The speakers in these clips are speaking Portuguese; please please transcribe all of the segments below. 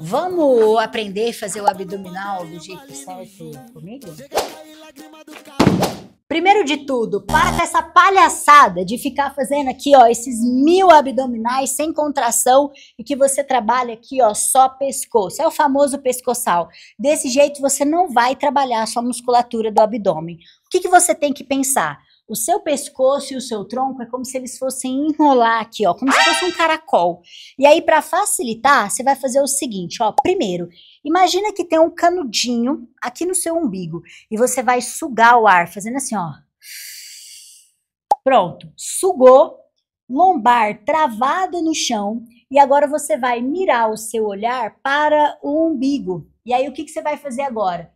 Vamos aprender a fazer o abdominal do jeito certo comigo? Primeiro de tudo, para com essa palhaçada de ficar fazendo aqui, ó, esses mil abdominais sem contração e que você trabalha aqui, ó, só pescoço. É o famoso pescoçal. Desse jeito você não vai trabalhar a sua musculatura do abdômen. O que, que você tem que pensar? O seu pescoço e o seu tronco é como se eles fossem enrolar aqui, ó, como se fosse um caracol. E aí, para facilitar, você vai fazer o seguinte, ó. Primeiro, imagina que tem um canudinho aqui no seu umbigo e você vai sugar o ar, fazendo assim, ó. Pronto, sugou, lombar travada no chão e agora você vai mirar o seu olhar para o umbigo. E aí, o que, que você vai fazer agora?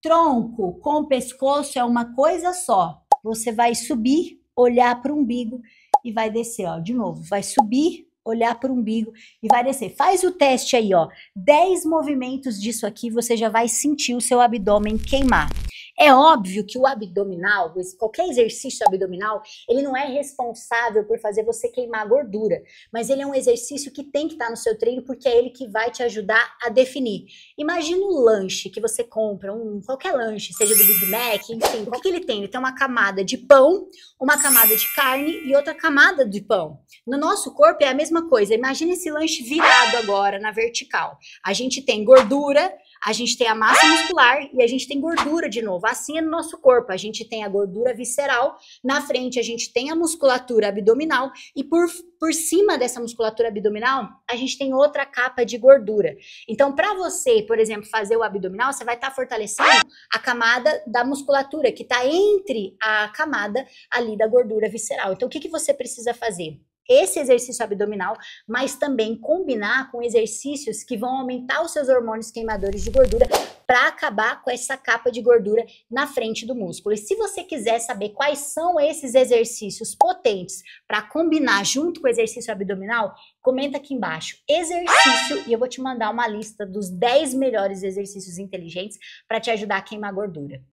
Tronco com pescoço é uma coisa só você vai subir, olhar para o umbigo e vai descer, ó, de novo, vai subir, olhar para o umbigo e vai descer. Faz o teste aí, ó. 10 movimentos disso aqui, você já vai sentir o seu abdômen queimar. É óbvio que o abdominal, qualquer exercício abdominal, ele não é responsável por fazer você queimar gordura, mas ele é um exercício que tem que estar no seu treino porque é ele que vai te ajudar a definir. Imagina um lanche que você compra, um qualquer lanche, seja do Big Mac, enfim, o que, que ele tem? Ele tem uma camada de pão, uma camada de carne e outra camada de pão. No nosso corpo é a mesma coisa. Imagina esse lanche virado agora na vertical. A gente tem gordura, a gente tem a massa muscular e a gente tem gordura de novo vacinha no nosso corpo. A gente tem a gordura visceral, na frente a gente tem a musculatura abdominal e por, por cima dessa musculatura abdominal a gente tem outra capa de gordura. Então, para você, por exemplo, fazer o abdominal, você vai estar tá fortalecendo a camada da musculatura que está entre a camada ali da gordura visceral. Então, o que, que você precisa fazer? esse exercício abdominal, mas também combinar com exercícios que vão aumentar os seus hormônios queimadores de gordura para acabar com essa capa de gordura na frente do músculo. E se você quiser saber quais são esses exercícios potentes para combinar junto com o exercício abdominal, comenta aqui embaixo exercício e eu vou te mandar uma lista dos 10 melhores exercícios inteligentes para te ajudar a queimar gordura.